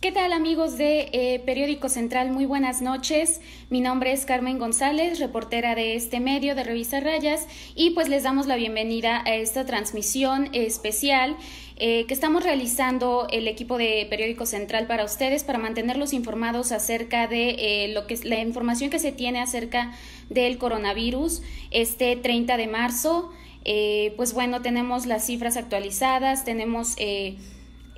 ¿Qué tal amigos de eh, Periódico Central? Muy buenas noches. Mi nombre es Carmen González, reportera de este medio de Revista Rayas y pues les damos la bienvenida a esta transmisión especial eh, que estamos realizando el equipo de Periódico Central para ustedes para mantenerlos informados acerca de eh, lo que es la información que se tiene acerca del coronavirus este 30 de marzo. pues bueno, tenemos las cifras actualizadas, tenemos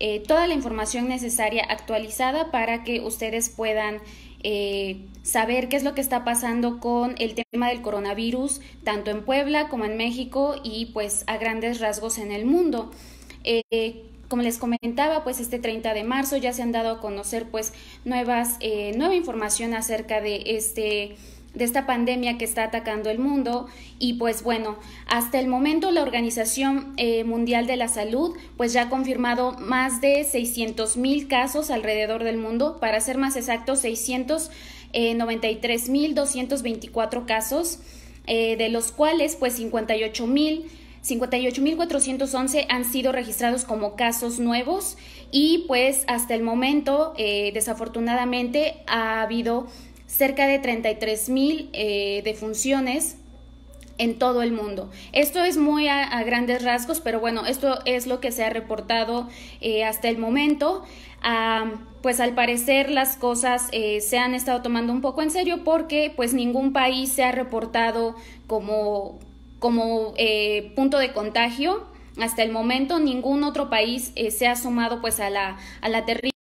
eh, toda la información necesaria actualizada para que ustedes puedan eh, saber qué es lo que está pasando con el tema del coronavirus, tanto en Puebla como en México y pues a grandes rasgos en el mundo. Eh, como les comentaba, pues este 30 de marzo ya se han dado a conocer pues nuevas, nueva información acerca de este de esta pandemia que está atacando el mundo y pues bueno, hasta el momento la Organización eh, Mundial de la Salud pues ya ha confirmado más de 600 mil casos alrededor del mundo, para ser más exactos 693 eh, mil 224 casos, eh, de los cuales pues 58 mil 58.411 han sido registrados como casos nuevos y pues hasta el momento desafortunadamente ha habido cerca de 33 mil eh, defunciones en todo el mundo. Esto es muy a, grandes rasgos, pero bueno, esto es lo que se ha reportado eh, hasta el momento. Ah, pues al parecer las cosas eh, se han estado tomando un poco en serio porque pues ningún país se ha reportado como, como punto de contagio. Hasta el momento ningún otro país se ha sumado pues a la, a la terrible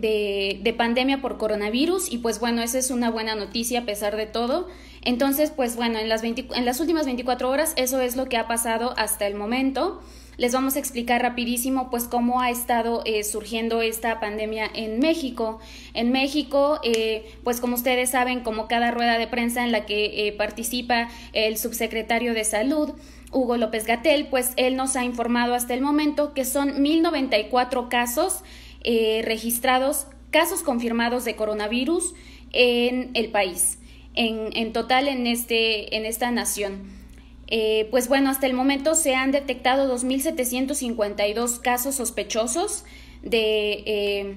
de, pandemia por coronavirus y pues bueno, esa es una buena noticia a pesar de todo. Entonces, pues bueno, en las, las últimas 24 horas eso es lo que ha pasado hasta el momento. Les vamos a explicar rapidísimo pues cómo ha estado eh, surgiendo esta pandemia en México. En México, eh, pues como ustedes saben, como cada rueda de prensa en la que eh, participa el subsecretario de Salud, Hugo López Gatel, pues él nos ha informado hasta el momento que son 1.094 casos eh, registrados casos confirmados de coronavirus en el país, en, total en, este, en esta nación. Eh, pues bueno, hasta el momento se han detectado 2.752 casos sospechosos de... Eh,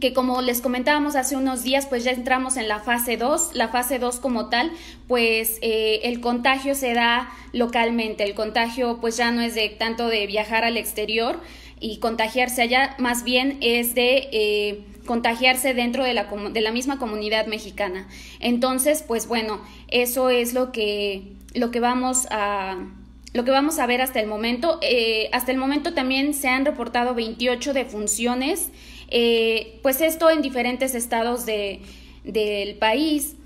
que como les comentábamos hace unos días, pues ya entramos en la fase 2. La fase 2 como tal, pues el contagio se da localmente. El contagio pues ya no es de tanto de viajar al exterior, y contagiarse allá, más bien es de eh, contagiarse dentro de la, de la misma comunidad mexicana. Entonces, pues bueno, eso es lo que, lo que vamos a lo que vamos a ver hasta el momento. Eh, hasta el momento también se han reportado 28 defunciones, eh, pues esto en diferentes estados del país,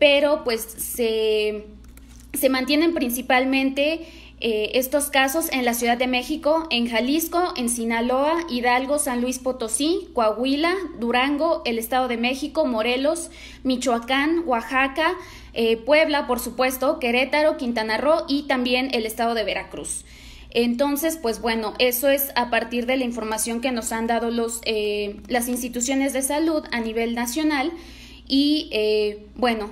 pero pues se, se mantienen principalmente eh, estos casos en la Ciudad de México, en Jalisco, en Sinaloa, Hidalgo, San Luis Potosí, Coahuila, Durango, el Estado de México, Morelos, Michoacán, Oaxaca, eh, Puebla, por supuesto, Querétaro, Quintana Roo y también el Estado de Veracruz. Entonces, pues bueno, eso es a partir de la información que nos han dado los, eh, las instituciones de salud a nivel nacional. Y bueno,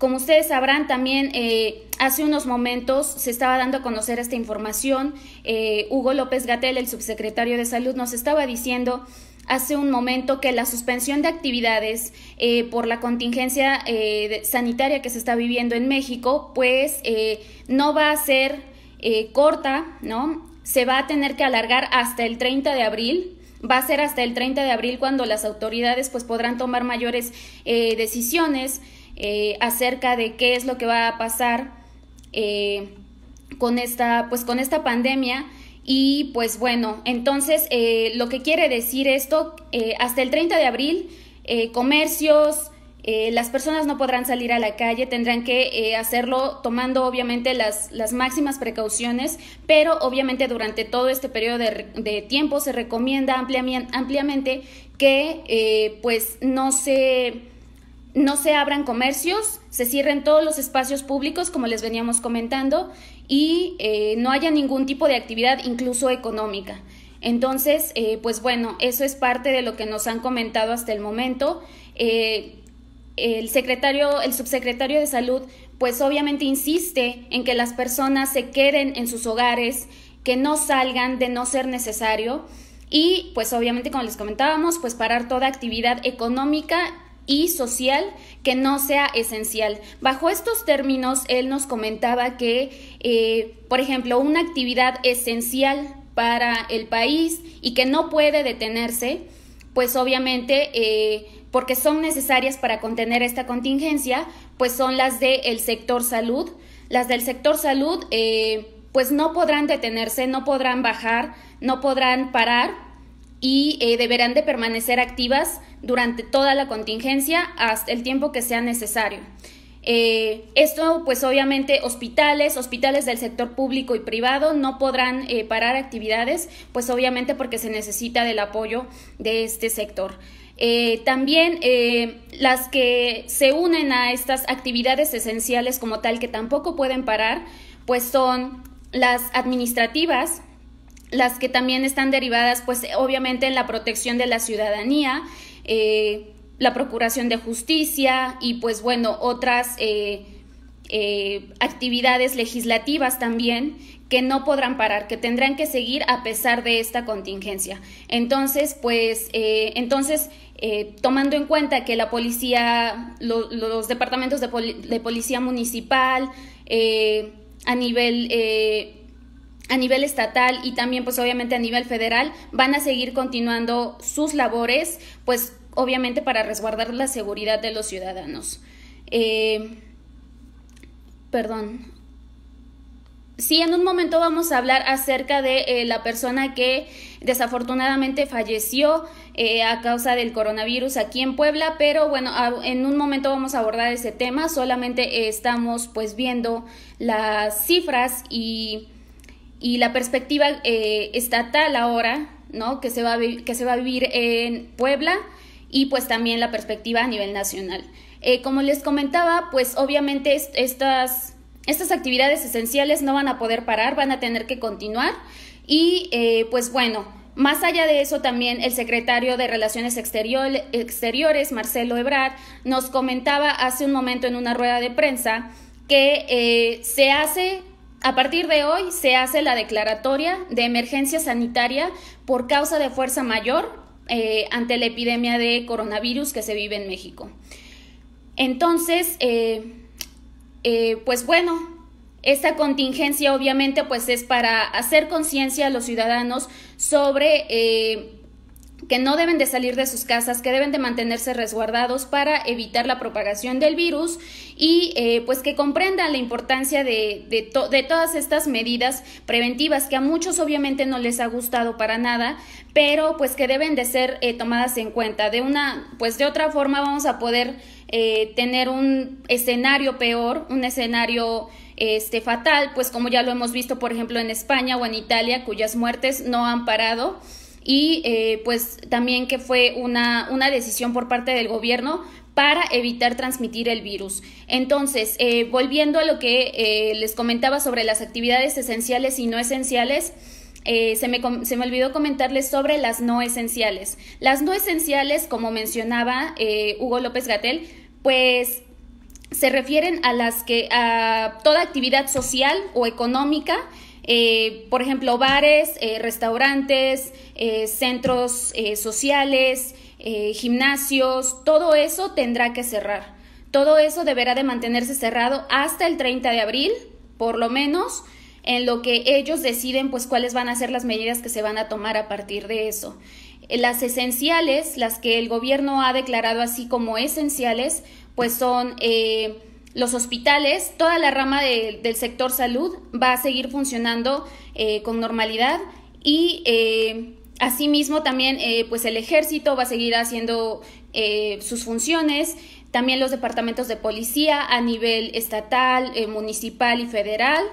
como ustedes sabrán, también eh, hace unos momentos se estaba dando a conocer esta información. Eh, Hugo López Gatel, el subsecretario de Salud, nos estaba diciendo hace un momento que la suspensión de actividades eh, por la contingencia sanitaria que se está viviendo en México, pues no va a ser corta, ¿no? Se va a tener que alargar hasta el 30 de abril, va a ser hasta el 30 de abril cuando las autoridades pues podrán tomar mayores eh, decisiones eh, acerca de qué es lo que va a pasar eh, con, esta, pues, con esta pandemia. Y pues bueno, entonces eh, lo que quiere decir esto, hasta el 30 de abril, comercios, las personas no podrán salir a la calle, tendrán que hacerlo tomando obviamente las, las, máximas precauciones, pero obviamente durante todo este periodo de, de tiempo se recomienda ampliamente que pues no se no se abran comercios, se cierren todos los espacios públicos, como les veníamos comentando, y eh, no haya ningún tipo de actividad, incluso económica. Entonces, eh, pues bueno, eso es parte de lo que nos han comentado hasta el momento. Eh, el secretario, el subsecretario de salud, pues obviamente insiste en que las personas se queden en sus hogares, que no salgan de no ser necesario y pues obviamente como les comentábamos, pues parar toda actividad económica y social que no sea esencial. Bajo estos términos, él nos comentaba que, eh, por ejemplo, una actividad esencial para el país y que no puede detenerse, pues obviamente, eh, porque son necesarias para contener esta contingencia, pues son las del sector salud. Las del sector salud, eh, pues no podrán detenerse, no podrán bajar, no podrán parar y eh, deberán de permanecer activas durante toda la contingencia hasta el tiempo que sea necesario. Eh, esto, pues obviamente, hospitales, hospitales del sector público y privado no podrán eh, parar actividades, pues obviamente porque se necesita del apoyo de este sector. también las que se unen a estas actividades esenciales como tal que tampoco pueden parar, pues son las administrativas, las que también están derivadas, pues obviamente en la protección de la ciudadanía, eh, la procuración de justicia y pues bueno, otras eh, eh, actividades legislativas también que no podrán parar, que tendrán que seguir a pesar de esta contingencia. Entonces, pues, entonces, tomando en cuenta que la policía, los departamentos de, de policía municipal, a nivel a nivel estatal y también pues obviamente a nivel federal van a seguir continuando sus labores pues obviamente para resguardar la seguridad de los ciudadanos. Eh, perdón. Sí, en un momento vamos a hablar acerca de eh, la persona que desafortunadamente falleció eh, a causa del coronavirus aquí en Puebla, pero bueno, en un momento vamos a abordar ese tema, solamente estamos pues viendo las cifras y y la perspectiva eh, estatal ahora, ¿no? Que se va a, que se va a vivir en Puebla y pues también la perspectiva a nivel nacional. Eh, como les comentaba, pues obviamente estas, estas actividades esenciales no van a poder parar, van a tener que continuar y eh, pues bueno, más allá de eso, también el secretario de Relaciones Exteriores, Marcelo Ebrard, nos comentaba hace un momento en una rueda de prensa que eh, se hace a partir de hoy se hace la declaratoria de emergencia sanitaria por causa de fuerza mayor eh, ante la epidemia de coronavirus que se vive en México. Entonces, eh, eh, pues bueno, esta contingencia obviamente pues es para hacer conciencia a los ciudadanos sobre que no deben de salir de sus casas, que deben de mantenerse resguardados para evitar la propagación del virus y eh, pues que comprendan la importancia de, de, todas estas medidas preventivas que a muchos obviamente no les ha gustado para nada, pero pues que deben de ser eh, tomadas en cuenta. De una, pues de otra forma vamos a poder eh, tener un escenario peor, un escenario este, fatal, pues como ya lo hemos visto, por ejemplo, en España o en Italia, cuyas muertes no han parado y eh, pues también que fue una, decisión por parte del gobierno para evitar transmitir el virus. Entonces, eh, volviendo a lo que eh, les comentaba sobre las actividades esenciales y no esenciales, se, me, se, me, olvidó comentarles sobre las no esenciales. Las no esenciales, como mencionaba Hugo López Gatel, pues se refieren a las que a toda actividad social o económica eh, por ejemplo, bares, eh, restaurantes, eh, centros sociales, gimnasios, todo eso tendrá que cerrar. Todo eso deberá de mantenerse cerrado hasta el 30 de abril, por lo menos, en lo que ellos deciden pues cuáles van a ser las medidas que se van a tomar a partir de eso. Las esenciales, las que el gobierno ha declarado así como esenciales, pues son los hospitales, toda la rama del sector salud va a seguir funcionando eh, con normalidad y eh, asimismo también eh, pues el ejército va a seguir haciendo sus funciones, también los departamentos de policía a nivel estatal, municipal y federal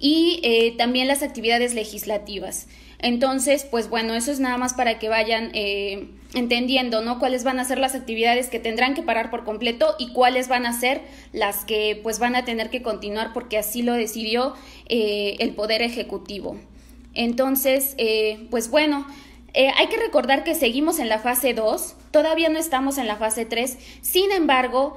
y también las actividades legislativas. Entonces, pues bueno, eso es nada más para que vayan eh, entendiendo, ¿no? Cuáles van a ser las actividades que tendrán que parar por completo y cuáles van a ser las que pues van a tener que continuar porque así lo decidió eh, el Poder Ejecutivo. Entonces, eh, pues bueno, hay que recordar que seguimos en la fase 2, todavía no estamos en la fase 3, sin embargo,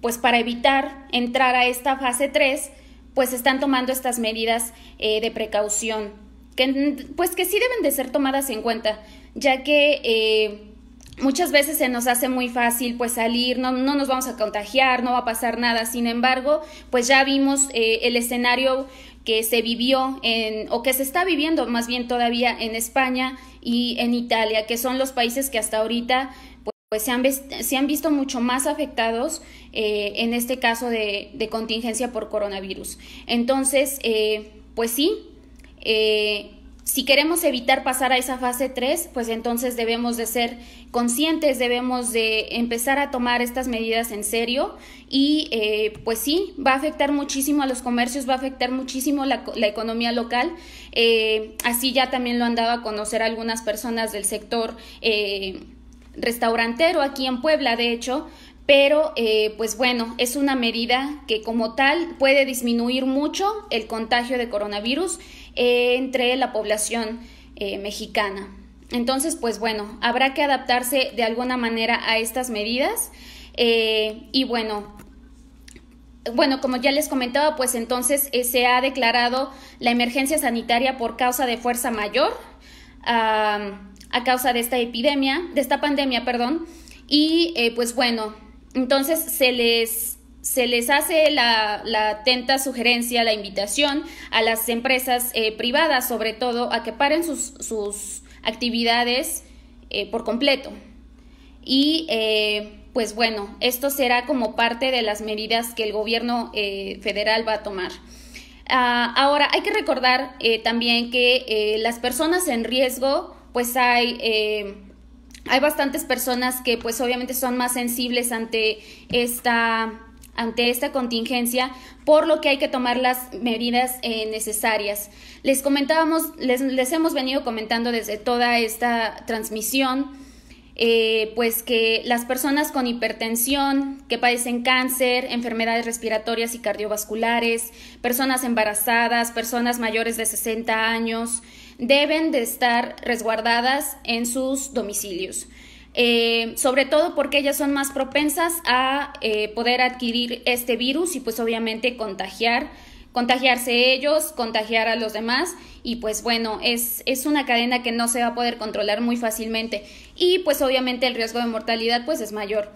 pues para evitar entrar a esta fase 3, pues están tomando estas medidas de precaución que pues que sí deben de ser tomadas en cuenta, ya que eh, muchas veces se nos hace muy fácil pues salir, no, nos vamos a contagiar, no va a pasar nada, sin embargo, pues ya vimos eh, el escenario que se vivió en, o que se está viviendo más bien todavía en España y en Italia, que son los países que hasta ahorita pues, se, han, se han, visto mucho más afectados eh, en este caso de, de, contingencia por coronavirus. Entonces, pues sí, eh, si queremos evitar pasar a esa fase 3, pues entonces debemos de ser conscientes, debemos de empezar a tomar estas medidas en serio y eh, pues sí, va a afectar muchísimo a los comercios, va a afectar muchísimo la, la economía local. Eh, así ya también lo han dado a conocer algunas personas del sector restaurantero aquí en Puebla, de hecho, pero pues bueno, es una medida que como tal puede disminuir mucho el contagio de coronavirus entre la población eh, mexicana. Entonces, pues bueno, habrá que adaptarse de alguna manera a estas medidas. Eh, y bueno, bueno, como ya les comentaba, pues entonces eh, se ha declarado la emergencia sanitaria por causa de fuerza mayor a causa de esta epidemia, de esta pandemia, perdón. Y pues bueno, entonces se les se les hace la, atenta sugerencia, la invitación a las empresas eh, privadas, sobre todo, a que paren sus, actividades eh, por completo. Y eh, pues bueno, esto será como parte de las medidas que el gobierno federal va a tomar. Ah, ahora, hay que recordar también que las personas en riesgo, pues hay hay bastantes personas que pues obviamente son más sensibles ante esta ante esta contingencia, por lo que hay que tomar las medidas eh, necesarias. Les comentábamos, les, hemos venido comentando desde toda esta transmisión, eh, pues que las personas con hipertensión, que padecen cáncer, enfermedades respiratorias y cardiovasculares, personas embarazadas, personas mayores de 60 años, deben de estar resguardadas en sus domicilios. Eh, sobre todo porque ellas son más propensas a eh, poder adquirir este virus y pues obviamente contagiar contagiarse ellos, contagiar a los demás y pues bueno, es, es una cadena que no se va a poder controlar muy fácilmente y pues obviamente el riesgo de mortalidad pues es mayor.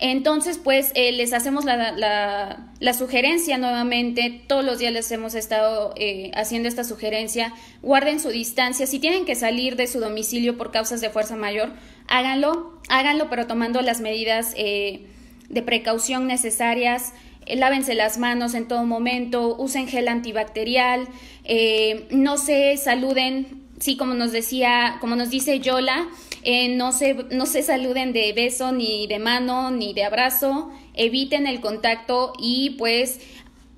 Entonces, pues eh, les hacemos la, sugerencia nuevamente, todos los días les hemos estado eh, haciendo esta sugerencia, guarden su distancia, si tienen que salir de su domicilio por causas de fuerza mayor, háganlo, háganlo, pero tomando las medidas eh, de precaución necesarias, lávense las manos en todo momento, usen gel antibacterial, no se saluden, sí, como nos decía, como nos dice Yola, eh, no, se, no se saluden de beso, ni de mano, ni de abrazo, eviten el contacto y pues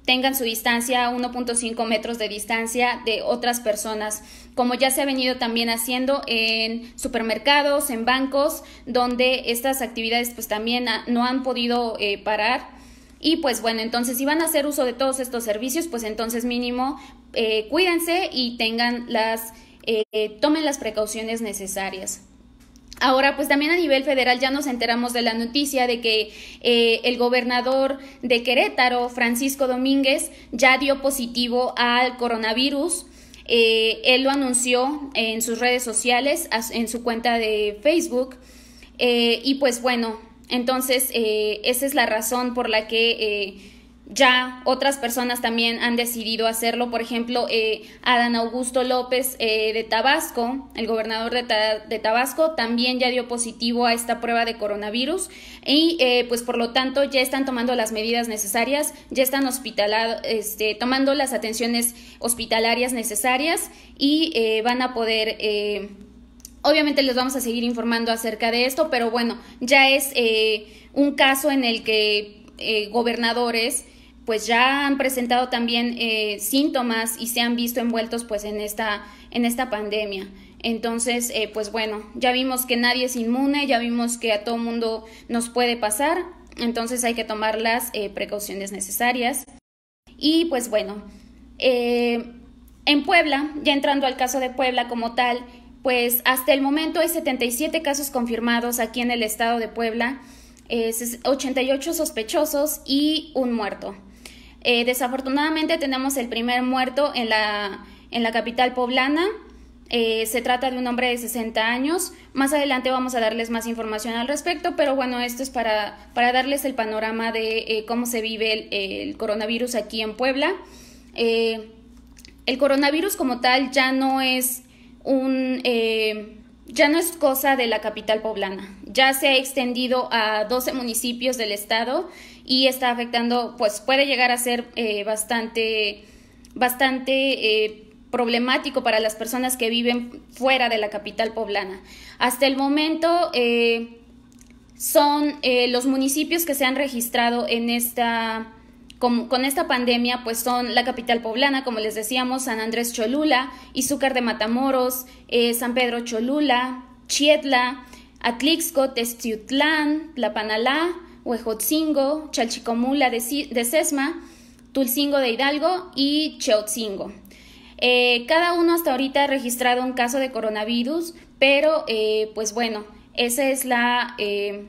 tengan su distancia, 1.5 metros de distancia de otras personas, como ya se ha venido también haciendo en supermercados, en bancos, donde estas actividades pues también no han podido eh, parar. Y pues bueno, entonces si van a hacer uso de todos estos servicios, pues entonces mínimo eh, cuídense y tengan las, tomen las precauciones necesarias. Ahora, pues también a nivel federal ya nos enteramos de la noticia de que eh, el gobernador de Querétaro, Francisco Domínguez, ya dio positivo al coronavirus. Eh, él lo anunció en sus redes sociales, en su cuenta de Facebook. Eh, y pues bueno, entonces esa es la razón por la que ya otras personas también han decidido hacerlo. Por ejemplo, eh, Adán Augusto López eh, de Tabasco, el gobernador de, Tabasco, también ya dio positivo a esta prueba de coronavirus y eh, pues por lo tanto ya están tomando las medidas necesarias, ya están hospitalado, este, tomando las atenciones hospitalarias necesarias y van a poder... Obviamente les vamos a seguir informando acerca de esto, pero bueno, ya es un caso en el que gobernadores pues ya han presentado también eh, síntomas y se han visto envueltos pues en esta, en esta pandemia. Entonces, eh, pues bueno, ya vimos que nadie es inmune, ya vimos que a todo mundo nos puede pasar, entonces hay que tomar las eh, precauciones necesarias. Y pues bueno, en Puebla, ya entrando al caso de Puebla como tal, pues hasta el momento hay 77 casos confirmados aquí en el estado de Puebla, 88 sospechosos y un muerto. Eh, desafortunadamente tenemos el primer muerto en la, en la capital poblana. Eh, se trata de un hombre de 60 años. Más adelante vamos a darles más información al respecto, pero bueno, esto es para, para darles el panorama de eh, cómo se vive el, coronavirus aquí en Puebla. el coronavirus como tal ya no es un... ya no es cosa de la capital poblana, ya se ha extendido a 12 municipios del estado y está afectando, pues puede llegar a ser eh, bastante, bastante eh, problemático para las personas que viven fuera de la capital poblana. Hasta el momento eh, son los municipios que se han registrado en esta... Con, esta pandemia, pues son la capital poblana, como les decíamos, San Andrés Cholula, Izúcar de Matamoros, San Pedro Cholula, Chietla, Atlixco, la Panalá. Huejotzingo, Chalchicomula de, Sesma, Tulcingo de Hidalgo y Cheotzingo. Eh, cada uno hasta ahorita ha registrado un caso de coronavirus, pero eh, pues bueno, ese es eh,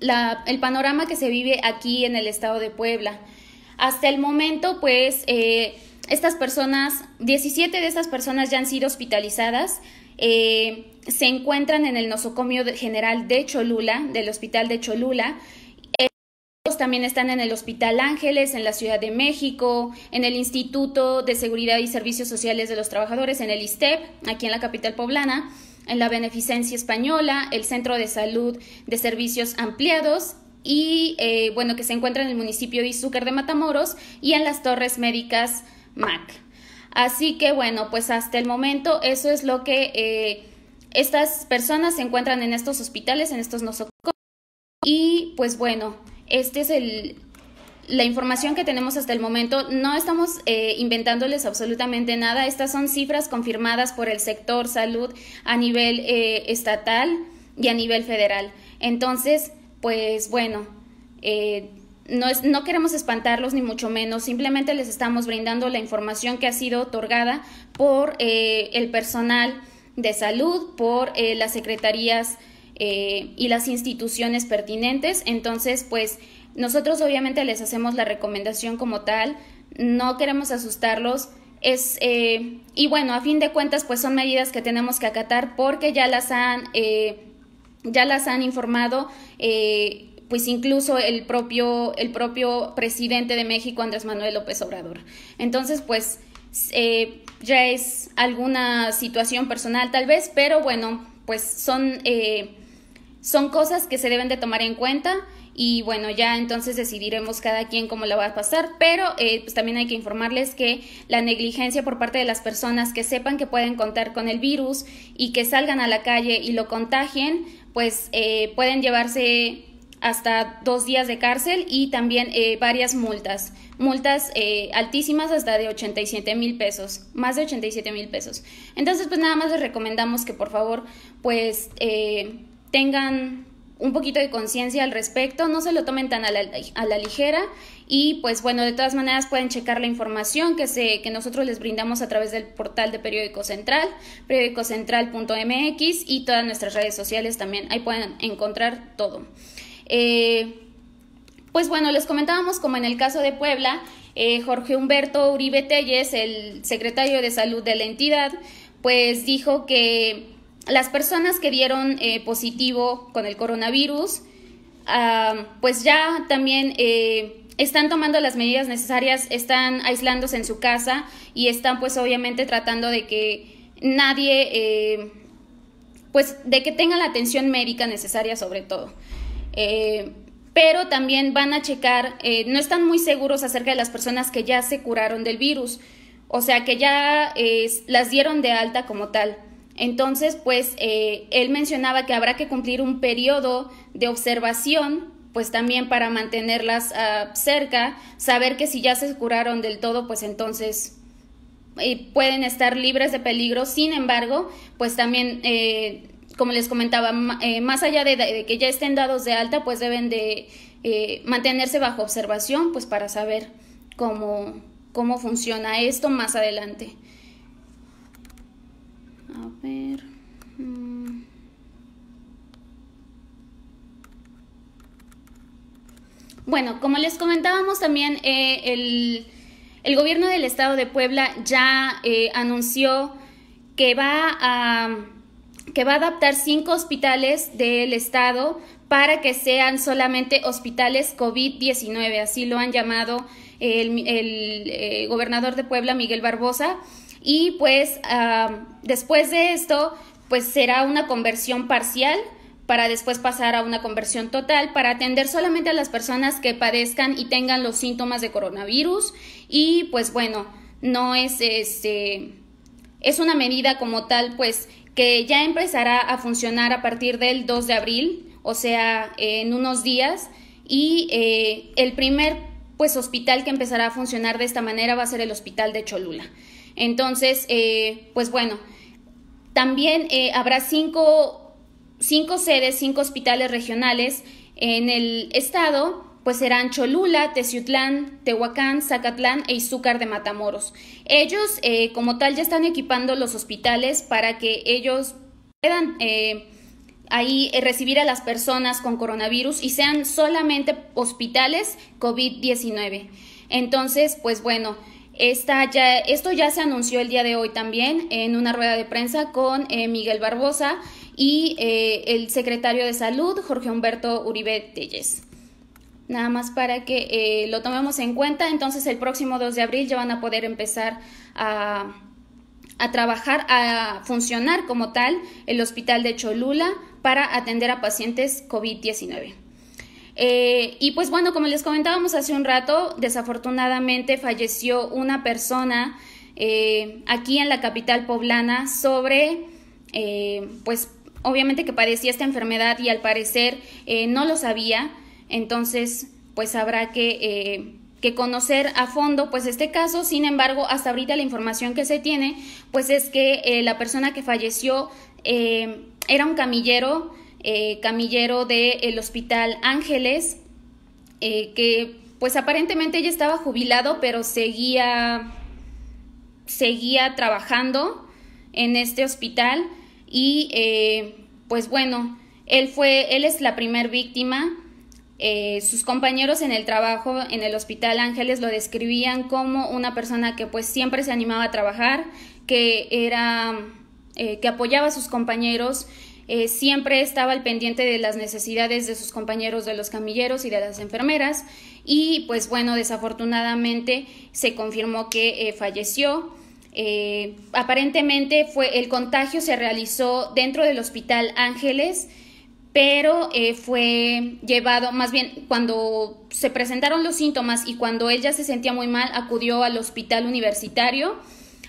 la, el panorama que se vive aquí en el estado de Puebla. Hasta el momento, pues estas personas, 17 de estas personas ya han sido hospitalizadas, se encuentran en el nosocomio general de Cholula, del hospital de Cholula, también están en el Hospital Ángeles, en la Ciudad de México, en el Instituto de Seguridad y Servicios Sociales de los Trabajadores, en el ISTEP, aquí en la capital poblana, en la Beneficencia Española, el Centro de Salud de Servicios Ampliados y, eh, bueno, que se encuentra en el municipio de Izúcar de Matamoros y en las Torres Médicas MAC. Así que, bueno, pues hasta el momento eso es lo que eh, estas personas se encuentran en estos hospitales, en estos nosocomios. Y pues bueno, este es el, la información que tenemos hasta el momento, no estamos eh, inventándoles absolutamente nada. Estas son cifras confirmadas por el sector salud a nivel eh, estatal y a nivel federal. Entonces, pues bueno, eh, no, es, no queremos espantarlos ni mucho menos, simplemente les estamos brindando la información que ha sido otorgada por el personal de salud, por las secretarías eh, y las instituciones pertinentes. Entonces, pues nosotros obviamente les hacemos la recomendación como tal, no queremos asustarlos. Es, eh, y bueno, a fin de cuentas, pues son medidas que tenemos que acatar porque ya las han, eh, ya las han informado pues incluso el propio, el propio presidente de México, Andrés Manuel López Obrador. Entonces, pues ya es alguna situación personal tal vez, pero bueno, pues son eh, son cosas que se deben de tomar en cuenta y bueno, ya entonces decidiremos cada quien cómo la va a pasar, pero eh, pues también hay que informarles que la negligencia por parte de las personas que sepan que pueden contar con el virus y que salgan a la calle y lo contagien, pues eh, pueden llevarse hasta dos días de cárcel y también eh, varias multas, multas altísimas hasta de 87 mil pesos, más de 87 mil pesos. Entonces, pues nada más les recomendamos que por favor, pues tengan un poquito de conciencia al respecto, no se lo tomen tan a la, ligera y pues bueno, de todas maneras pueden checar la información que, se, que nosotros les brindamos a través del portal de Periódico Central, periódicocentral.mx y todas nuestras redes sociales también, ahí pueden encontrar todo. Eh, pues bueno, les comentábamos como en el caso de Puebla, eh, Jorge Humberto Uribe Telles, el secretario de salud de la entidad, pues dijo que las personas que dieron eh, positivo con el coronavirus, ah, pues ya también eh, están tomando las medidas necesarias, están aislándose en su casa y están pues obviamente tratando de que nadie, eh, pues de que tengan la atención médica necesaria sobre todo. pero también van a checar, no están muy seguros acerca de las personas que ya se curaron del virus, o sea que ya las dieron de alta como tal. Entonces, pues eh, él mencionaba que habrá que cumplir un periodo de observación, pues también para mantenerlas ah, cerca, saber que si ya se curaron del todo, pues entonces eh, pueden estar libres de peligro. Sin embargo, pues también, eh, como les comentaba, más allá de, que ya estén dados de alta, pues deben de mantenerse bajo observación, pues para saber cómo, cómo funciona esto más adelante. A ver. Mm. Bueno, como les comentábamos también, eh, el, gobierno del estado de Puebla ya eh, anunció que va a que va a adaptar cinco hospitales del estado para que sean solamente hospitales COVID-19, así lo han llamado el, eh, gobernador de Puebla, Miguel Barbosa. Y pues después de esto, pues será una conversión parcial para después pasar a una conversión total para atender solamente a las personas que padezcan y tengan los síntomas de coronavirus y pues bueno, no es este es una medida como tal pues que ya empezará a funcionar a partir del 2 de abril, o sea, en unos días y eh, el primer pues hospital que empezará a funcionar de esta manera va a ser el hospital de Cholula. Entonces, eh, pues bueno, también eh, habrá cinco, cinco sedes, cinco hospitales regionales en el estado pues serán Cholula, Teciutlán, Tehuacán, Zacatlán e Izúcar de Matamoros. Ellos, eh, como tal, ya están equipando los hospitales para que ellos puedan ahí recibir a las personas con coronavirus y sean solamente hospitales COVID-19. Entonces, pues bueno, esto ya se anunció el día de hoy también en una rueda de prensa con eh, Miguel Barbosa y eh, el secretario de Salud, Jorge Humberto Uribe Telles. Nada más para que eh, lo tomemos en cuenta, entonces el próximo 2 de abril ya van a poder empezar a, a trabajar, a funcionar como tal el hospital de Cholula para atender a pacientes COVID-19. Eh, y pues bueno, como les comentábamos hace un rato, desafortunadamente falleció una persona eh, aquí en la capital poblana sobre, eh, pues obviamente que padecía esta enfermedad y al parecer no lo sabía, entonces pues habrá que conocer a fondo pues este caso. Sin embargo, hasta ahorita la información que se tiene pues es que la persona que falleció era un camillero eh, camillero del Hospital Ángeles, eh, que pues aparentemente ya estaba jubilado, pero seguía, seguía trabajando en este hospital y eh, pues bueno, él fue, él es la primer víctima. sus compañeros en el trabajo en el Hospital Ángeles lo describían como una persona que pues siempre se animaba a trabajar, que era que apoyaba a sus compañeros eh, siempre estaba al pendiente de las necesidades de sus compañeros de los camilleros y de las enfermeras y pues bueno, desafortunadamente se confirmó que eh, falleció. Eh, aparentemente fue el contagio se realizó dentro del hospital Ángeles, pero fue llevado, más bien cuando se presentaron los síntomas y cuando ella se sentía muy mal, acudió al hospital universitario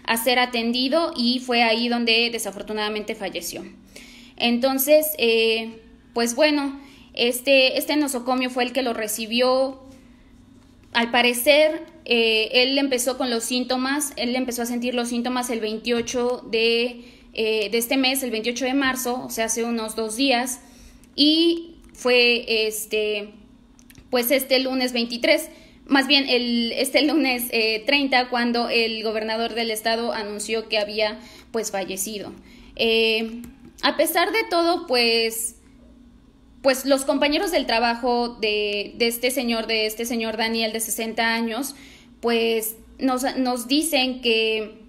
a ser atendido y fue ahí donde desafortunadamente falleció. Entonces, eh, pues bueno, este, este nosocomio fue el que lo recibió. Al parecer, eh, él empezó con los síntomas, él empezó a sentir los síntomas el 28 eh, de, este mes, el 28 de marzo, o sea, hace unos dos días, y fue este, pues este lunes 23, más bien este lunes 30, cuando el gobernador del estado anunció que había pues fallecido. A pesar de todo, pues, pues los compañeros del trabajo de, este señor, de este señor Daniel de 60 años, pues nos, dicen que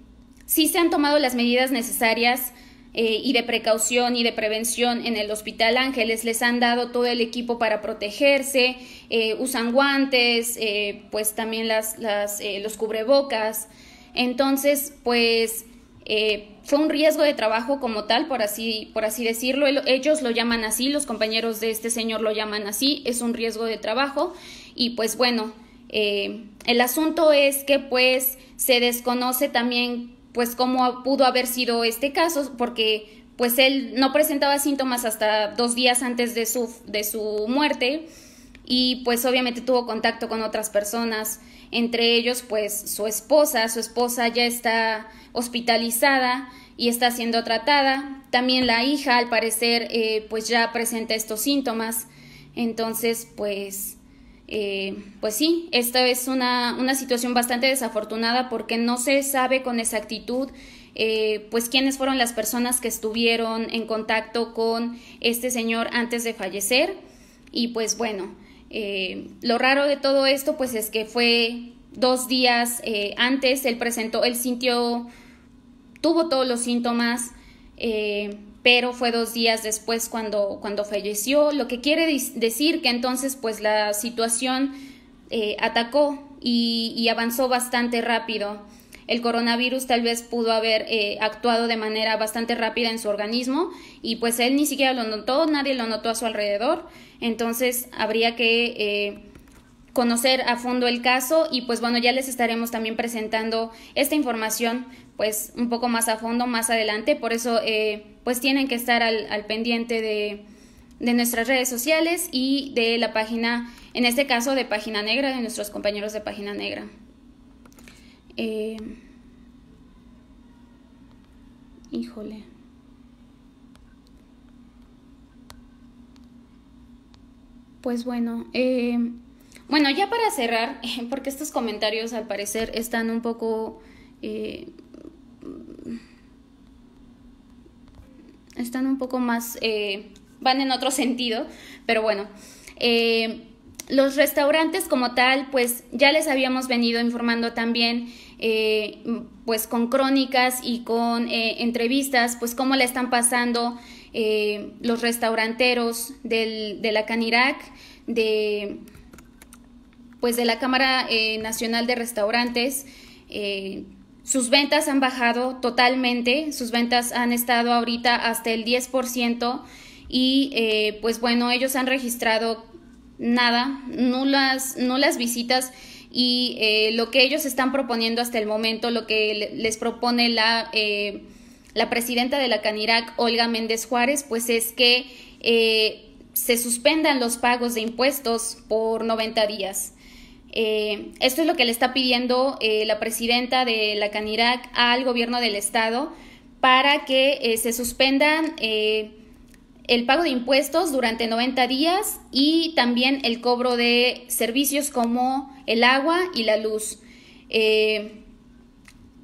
sí se han tomado las medidas necesarias eh, y de precaución y de prevención en el Hospital Ángeles. Les han dado todo el equipo para protegerse, eh, usan guantes, eh, pues también las, las los cubrebocas. Entonces, pues eh, fue un riesgo de trabajo como tal, por así, por así decirlo. Ellos lo llaman así, los compañeros de este señor lo llaman así, es un riesgo de trabajo. Y pues bueno, eh, el asunto es que pues se desconoce también pues cómo pudo haber sido este caso, porque pues él no presentaba síntomas hasta dos días antes de su, de su muerte y pues obviamente tuvo contacto con otras personas, entre ellos pues su esposa, su esposa ya está hospitalizada y está siendo tratada, también la hija al parecer eh, pues ya presenta estos síntomas, entonces pues... Eh, pues sí, esta es una, una, situación bastante desafortunada porque no se sabe con exactitud eh, pues quiénes fueron las personas que estuvieron en contacto con este señor antes de fallecer y pues bueno, eh, lo raro de todo esto, pues es que fue dos días eh, antes, él presentó, él sintió, tuvo todos los síntomas, eh, pero fue dos días después cuando, cuando falleció, lo que quiere decir que entonces pues la situación atacó y avanzó bastante rápido el coronavirus tal vez pudo haber eh, actuado de manera bastante rápida en su organismo y pues él ni siquiera lo notó, nadie lo notó a su alrededor, entonces habría que... Eh, conocer a fondo el caso y pues bueno, ya les estaremos también presentando esta información pues un poco más a fondo más adelante, por eso eh, pues tienen que estar al, pendiente de, nuestras redes sociales y de la página, en este caso de Página Negra, de nuestros compañeros de Página Negra. Eh, híjole. Pues bueno, eh, bueno, ya para cerrar, porque estos comentarios al parecer están un poco... Eh, están un poco más... Eh, van en otro sentido, pero bueno. Eh, los restaurantes como tal, pues ya les habíamos venido informando también eh, pues con crónicas y con eh, entrevistas, pues cómo le están pasando eh, los restauranteros del, de la Canirac, de, pues de la Cámara Nacional de Restaurantes. sus ventas han bajado totalmente, sus ventas han estado ahorita hasta el 10% y pues bueno, ellos han registrado nada, nulas, nulas visitas y eh, lo que ellos están proponiendo hasta el momento, lo que les propone la, eh, la presidenta de la CANIRAC, Olga Méndez Juárez, pues es que eh, se suspendan los pagos de impuestos por 90 días. esto es lo que le está pidiendo la presidenta de la CANIRAC al gobierno del Estado para que se suspendan el pago de impuestos durante 90 días y también el cobro de servicios como el agua y la luz. Eh,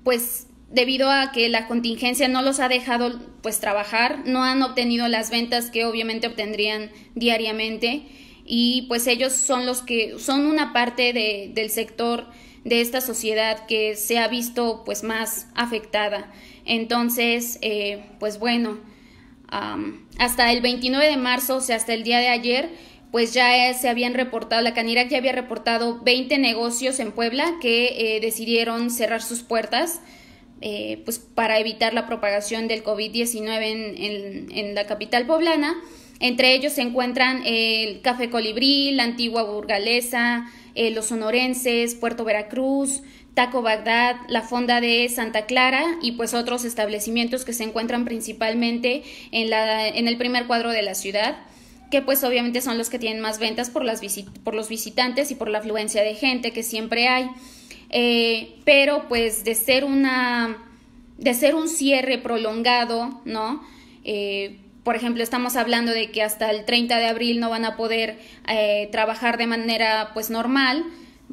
pues debido a que la contingencia no los ha dejado pues trabajar, no han obtenido las ventas que obviamente obtendrían diariamente y pues ellos son los que son una parte del sector de esta sociedad que se ha visto pues más afectada. Entonces, eh, pues bueno, hasta el 29 de marzo, o sea, hasta el día de ayer, pues ya eh, se habían reportado, la Canirac ya había reportado 20 negocios en Puebla que eh, decidieron cerrar sus puertas. Eh, pues para evitar la propagación del COVID-19 en, la capital poblana. Entre ellos se encuentran el Café Colibrí, la Antigua Burgalesa, Los Sonorenses, Puerto Veracruz, Taco Bagdad, la Fonda de Santa Clara y pues otros establecimientos que se encuentran principalmente en, el primer cuadro de la ciudad que pues obviamente son los que tienen más ventas por, las por los visitantes y por la afluencia de gente que siempre hay. Eh, pero pues de ser una de ser un cierre prolongado, ¿no? Eh, por ejemplo, estamos hablando de que hasta el 30 de abril no van a poder eh, trabajar de manera pues normal,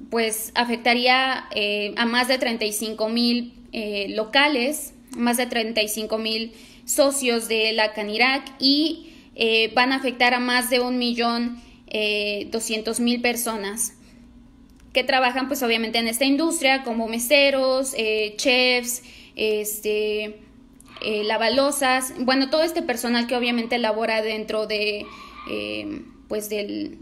pues afectaría eh, a más de 35 mil eh, locales, más de 35 mil socios de la Canirac y eh, van a afectar a más de un millón mil personas que trabajan pues obviamente en esta industria como meseros, chefs, este, lavalosas, bueno, todo este personal que obviamente labora dentro de pues del,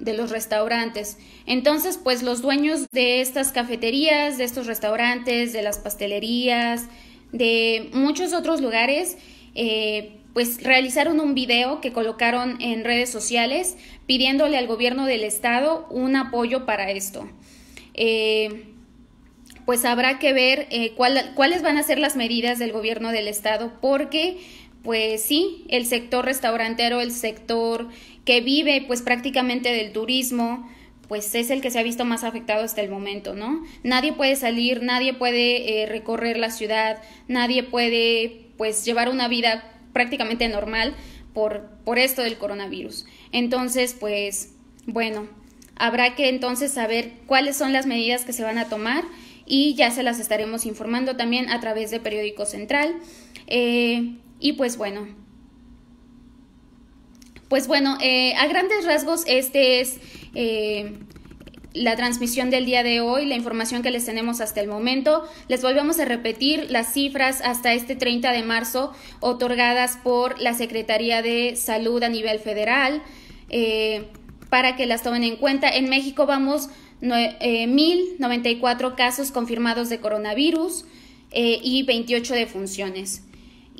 de los restaurantes. Entonces, pues los dueños de estas cafeterías, de estos restaurantes, de las pastelerías, de muchos otros lugares, eh, pues realizaron un video que colocaron en redes sociales pidiéndole al gobierno del estado un apoyo para esto. Eh, pues habrá que ver eh, cuáles van a ser las medidas del gobierno del estado, porque pues sí, el sector restaurantero, el sector que vive pues prácticamente del turismo, pues es el que se ha visto más afectado hasta el momento, ¿no? Nadie puede salir, nadie puede eh, recorrer la ciudad, nadie puede pues llevar una vida prácticamente normal por, por esto del coronavirus. Entonces, pues bueno, habrá que entonces saber cuáles son las medidas que se van a tomar y ya se las estaremos informando también a través de Periódico Central. Eh, y pues bueno, pues bueno, eh, a grandes rasgos este es eh, la transmisión del día de hoy, la información que les tenemos hasta el momento. Les volvemos a repetir las cifras hasta este 30 de marzo otorgadas por la Secretaría de Salud a nivel federal eh, para que las tomen en cuenta. En México vamos eh, 1.094 casos confirmados de coronavirus y 28 defunciones.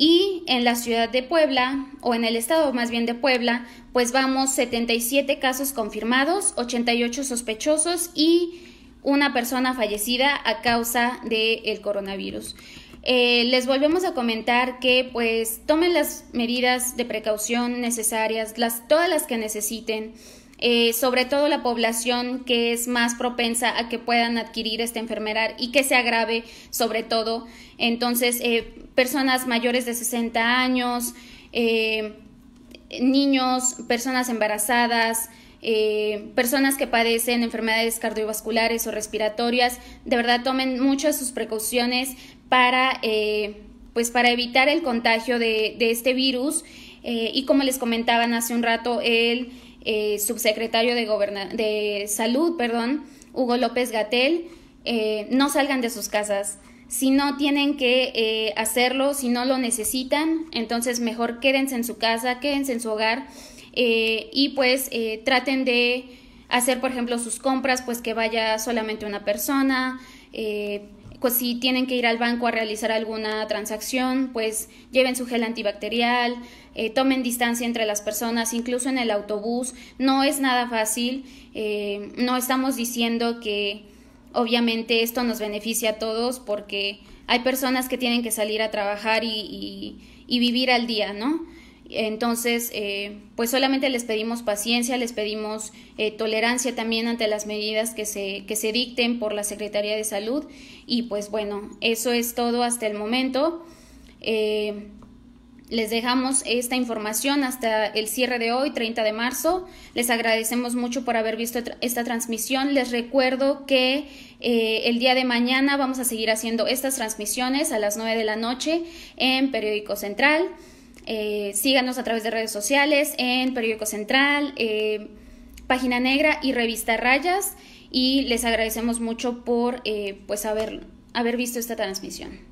Y en la ciudad de Puebla, o en el estado más bien de Puebla, pues vamos 77 casos confirmados, 88 sospechosos y una persona fallecida a causa del coronavirus. Eh, les volvemos a comentar que pues tomen las medidas de precaución necesarias, las, todas las que necesiten. Eh, sobre todo la población que es más propensa a que puedan adquirir esta enfermedad y que se agrave sobre todo. Entonces, eh, personas mayores de 60 años, eh, niños, personas embarazadas, personas que padecen enfermedades cardiovasculares o respiratorias, de verdad tomen muchas sus precauciones para, pues para evitar el contagio de, este virus. y como les comentaban hace un rato, el eh, subsecretario de, Salud, perdón, Hugo López Gatel, eh, no salgan de sus casas. Si no tienen que eh, hacerlo, si no lo necesitan, entonces mejor quédense en su casa, quédense en su hogar y pues traten de hacer, por ejemplo, sus compras, pues que vaya solamente una persona. Eh, pues si tienen que ir al banco a realizar alguna transacción, pues lleven su gel antibacterial, eh, tomen distancia entre las personas, incluso en el autobús. No es nada fácil, eh, no estamos diciendo que obviamente esto nos beneficia a todos porque hay personas que tienen que salir a trabajar y vivir al día, ¿no? Entonces, eh, pues solamente les pedimos paciencia, les pedimos eh, tolerancia también ante las medidas que se, que se dicten por la Secretaría de Salud. Y pues bueno, eso es todo hasta el momento. Eh, les dejamos esta información hasta el cierre de hoy, 30 de marzo. Les agradecemos mucho por haber visto esta transmisión. Les recuerdo que el día de mañana vamos a seguir haciendo estas transmisiones a las 9 de la noche en Periódico Central. Eh, síganos a través de redes sociales, en Periódico Central, eh, Página Negra y Revista Rayas. Y les agradecemos mucho por eh, pues haber visto esta transmisión.